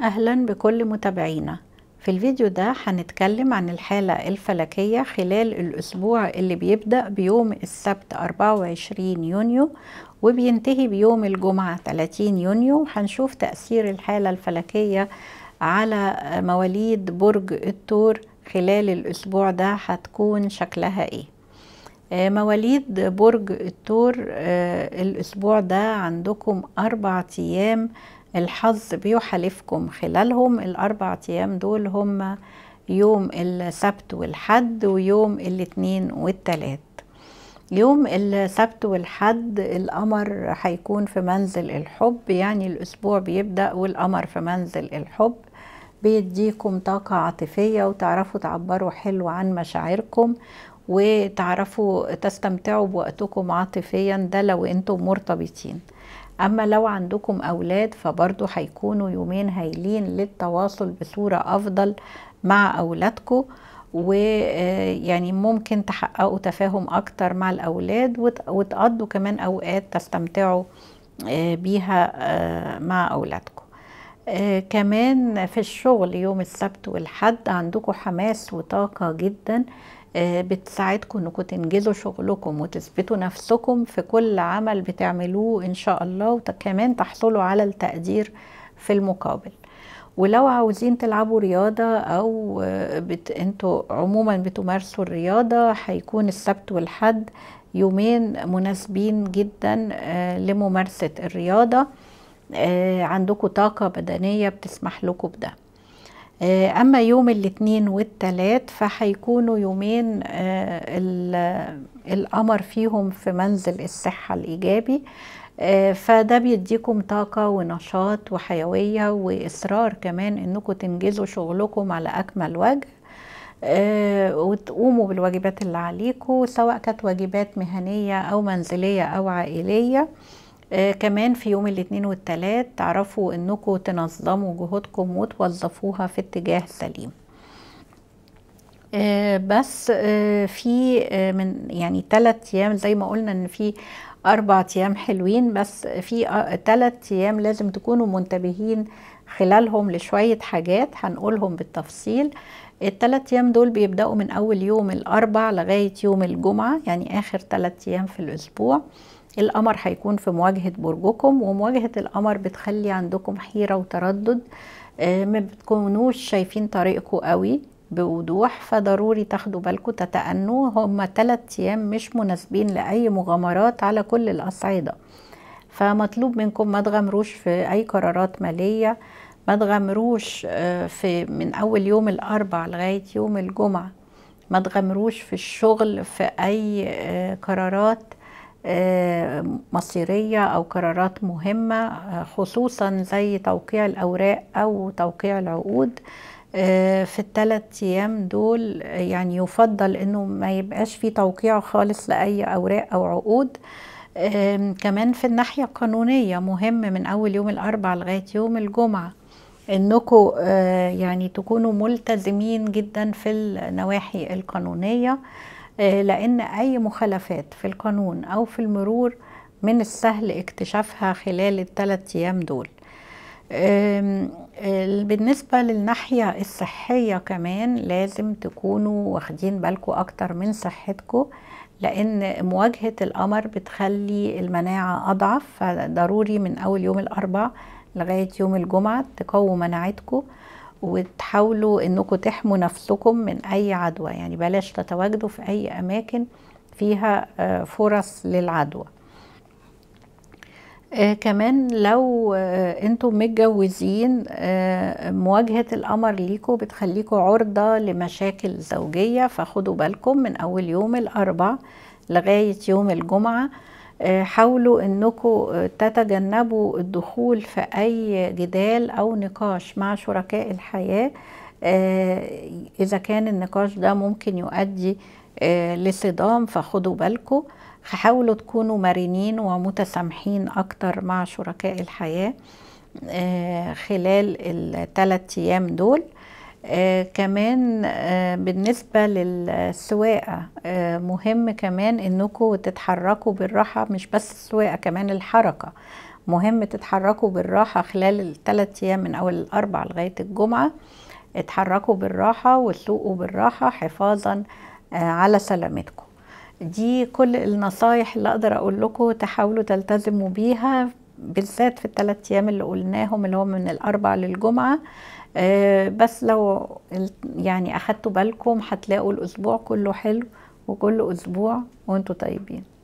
أهلا بكل متابعينا في الفيديو ده هنتكلم عن الحالة الفلكية خلال الأسبوع اللي بيبدأ بيوم السبت 24 يونيو وبينتهي بيوم الجمعة 30 يونيو هنشوف تأثير الحالة الفلكية على مواليد برج الثور خلال الأسبوع ده هتكون شكلها ايه آه، مواليد برج الثور آه، الأسبوع ده عندكم أربع أيام الحظ بيحالفكم خلالهم الأربع أيام دول هم يوم السبت والحد ويوم الاثنين والتلات يوم السبت والحد القمر هيكون في منزل الحب يعني الأسبوع بيبدأ والقمر في منزل الحب بيديكم طاقة عاطفية وتعرفوا تعبروا حلو عن مشاعركم وتعرفوا تستمتعوا بوقتكم عاطفيا ده لو انتم مرتبطين اما لو عندكم اولاد فبرضو هيكونوا يومين هايلين للتواصل بصورة افضل مع اولادكم ويعني آه، ممكن تحققوا تفاهم اكتر مع الاولاد وتقضوا كمان اوقات تستمتعوا آه، بيها آه، مع اولادكم كمان في الشغل يوم السبت والحد عندكم حماس وطاقة جدا آه، بتساعدكم انكم تنجزوا شغلكم وتثبتوا نفسكم في كل عمل بتعملوه ان شاء الله وكمان تحصلوا على التقدير في المقابل ولو عاوزين تلعبوا رياضة أو آه، بت... انتوا عموما بتمارسوا الرياضة هيكون السبت والحد يومين مناسبين جدا آه، لممارسة الرياضة عندكم طاقة بدنية بتسمح لكم بده آه، اما يوم الاثنين والثلاث فهيكونوا يومين آه، القمر فيهم في منزل الصحة الايجابي آه، فده بيديكم طاقة ونشاط وحيوية واصرار كمان انكم تنجزوا شغلكم على اكمل وجه وتقوموا بالواجبات اللي عليكم سواء كانت واجبات مهنية او منزلية او عائلية آه كمان في يوم الاثنين والثلاث تعرفوا انكم تنظموا جهودكم وتوظفوها في اتجاه سليم آه بس آه في آه من يعني ثلاث ايام زي ما قلنا ان في اربع ايام حلوين بس في ثلاث آه، ايام لازم تكونوا منتبهين خلالهم لشويه حاجات هنقولهم بالتفصيل الثلاث ايام دول بيبداوا من اول يوم الاربع لغايه يوم الجمعه يعني اخر ثلاث ايام في الاسبوع القمر هيكون في مواجهة برجكم ومواجهة القمر بتخلي عندكم حيرة وتردد آه، ما بتكونوش شايفين طريقكم قوي بوضوح فضروري تاخدوا بالكم تتأنوا هما ثلاثة أيام مش مناسبين لأي مغامرات على كل الأصعدة فمطلوب منكم ما تغامروش في أي قرارات مالية ما تغامروش آه، في من أول يوم الأربع لغاية يوم الجمعة ما تغامروش في الشغل في أي آه، قرارات آه، مصيرية أو قرارات مهمة آه، خصوصا زي توقيع الأوراق أو توقيع العقود آه، في الثلاث أيام دول يعني يفضل أنه ما يبقاش في توقيع خالص لأي أوراق أو عقود كمان في الناحية القانونية مهم من أول يوم الأربع لغاية يوم الجمعة انكم يعني تكونوا ملتزمين جدا في النواحي القانونيه آه، لأن أي مخالفات في القانون أو في المرور من السهل اكتشافها خلال الثلاث أيام دول آه، بالنسبة للناحية الصحية كمان لازم تكونوا واخدين بالكم أكتر من صحتكم لأن مواجهة القمر بتخلي المناعة أضعف فضروري من أول يوم الأربع لغاية يوم الجمعة تقووا مناعتكم وتحاولوا انكم تحموا نفسكم من اي عدوى يعني بلاش تتواجدوا في اي اماكن فيها آه، فرص للعدوى آه كمان لو آه انتم متجوزين آه مواجهة القمر ليكم بتخليكم عرضة لمشاكل زوجية فخدوا بالكم من اول يوم الاربع لغاية يوم الجمعة آه آه، حاولوا انكم آه، تتجنبوا الدخول في اي جدال او نقاش مع شركاء الحياه آه، اذا كان النقاش ده ممكن يؤدي لصدام فخدوا بالكم حاولوا تكونوا مرنين ومتسامحين اكتر مع شركاء الحياه خلال الثلاث ايام دول آه كمان آه بالنسبة للسواقة آه مهم كمان انكم تتحركوا بالراحة مش بس السواقة كمان الحركة مهم تتحركوا بالراحة خلال الثلاث ايام من اول الاربع لغاية الجمعة اتحركوا بالراحة وسوقوا بالراحة حفاظا آه، على سلامتكم دي كل النصايح اللي اقدر اقول لكم تحاولوا تلتزموا بيها بالذات في الثلاث ايام اللي قلناهم اللي هو من الاربع للجمعه آه، بس لو يعني اخدتوا بالكم هتلاقوا الاسبوع كله حلو وكل اسبوع وانتوا طيبين